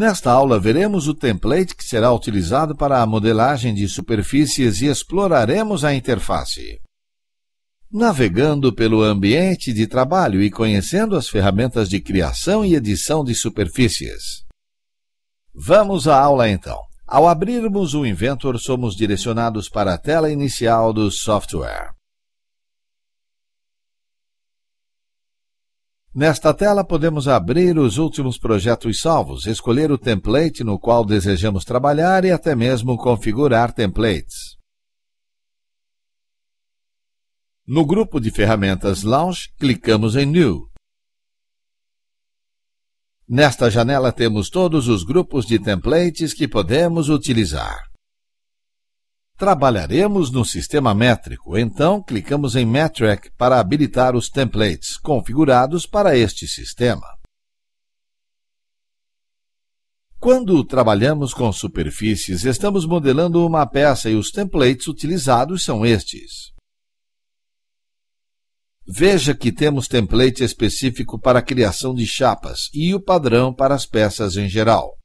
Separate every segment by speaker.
Speaker 1: Nesta aula, veremos o template que será utilizado para a modelagem de superfícies e exploraremos a interface. Navegando pelo ambiente de trabalho e conhecendo as ferramentas de criação e edição de superfícies. Vamos à aula então. Ao abrirmos o Inventor, somos direcionados para a tela inicial do software. Nesta tela, podemos abrir os últimos projetos salvos, escolher o template no qual desejamos trabalhar e até mesmo configurar templates. No grupo de ferramentas Launch, clicamos em New. Nesta janela temos todos os grupos de templates que podemos utilizar. Trabalharemos no sistema métrico, então clicamos em Metric para habilitar os templates configurados para este sistema. Quando trabalhamos com superfícies, estamos modelando uma peça e os templates utilizados são estes. Veja que temos template específico para a criação de chapas e o padrão para as peças em geral.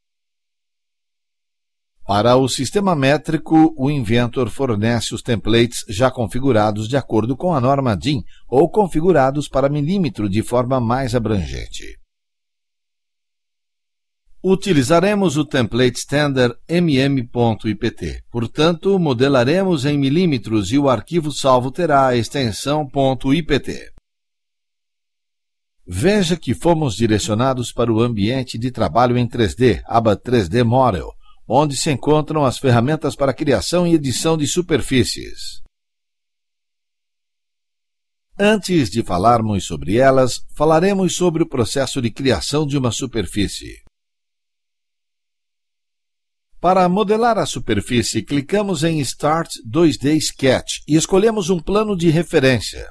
Speaker 1: Para o sistema métrico, o Inventor fornece os templates já configurados de acordo com a norma DIN ou configurados para milímetro de forma mais abrangente. Utilizaremos o template standard mm.ipt, portanto, modelaremos em milímetros e o arquivo salvo terá a extensão .ipt. Veja que fomos direcionados para o ambiente de trabalho em 3D, aba 3D Model, onde se encontram as ferramentas para criação e edição de superfícies. Antes de falarmos sobre elas, falaremos sobre o processo de criação de uma superfície. Para modelar a superfície, clicamos em Start 2D Sketch e escolhemos um plano de referência.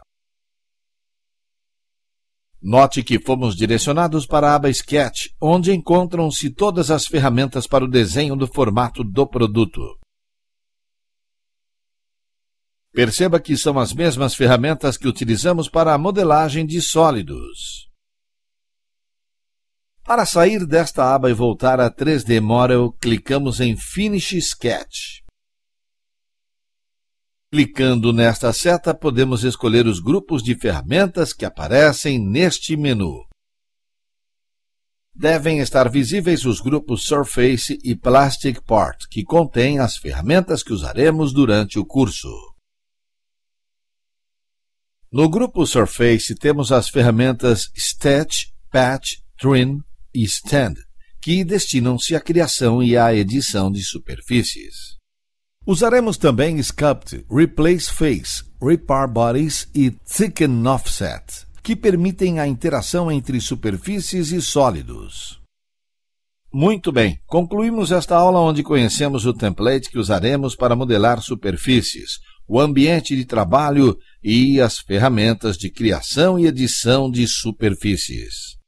Speaker 1: Note que fomos direcionados para a aba Sketch, onde encontram-se todas as ferramentas para o desenho do formato do produto. Perceba que são as mesmas ferramentas que utilizamos para a modelagem de sólidos. Para sair desta aba e voltar a 3D Model, clicamos em Finish Sketch. Clicando nesta seta, podemos escolher os grupos de ferramentas que aparecem neste menu. Devem estar visíveis os grupos Surface e Plastic Part, que contêm as ferramentas que usaremos durante o curso. No grupo Surface temos as ferramentas Stitch, Patch, Trim e Stand, que destinam-se à criação e à edição de superfícies. Usaremos também Sculpt, Replace Face, repair Bodies e Thicken Offset, que permitem a interação entre superfícies e sólidos. Muito bem, concluímos esta aula onde conhecemos o template que usaremos para modelar superfícies, o ambiente de trabalho e as ferramentas de criação e edição de superfícies.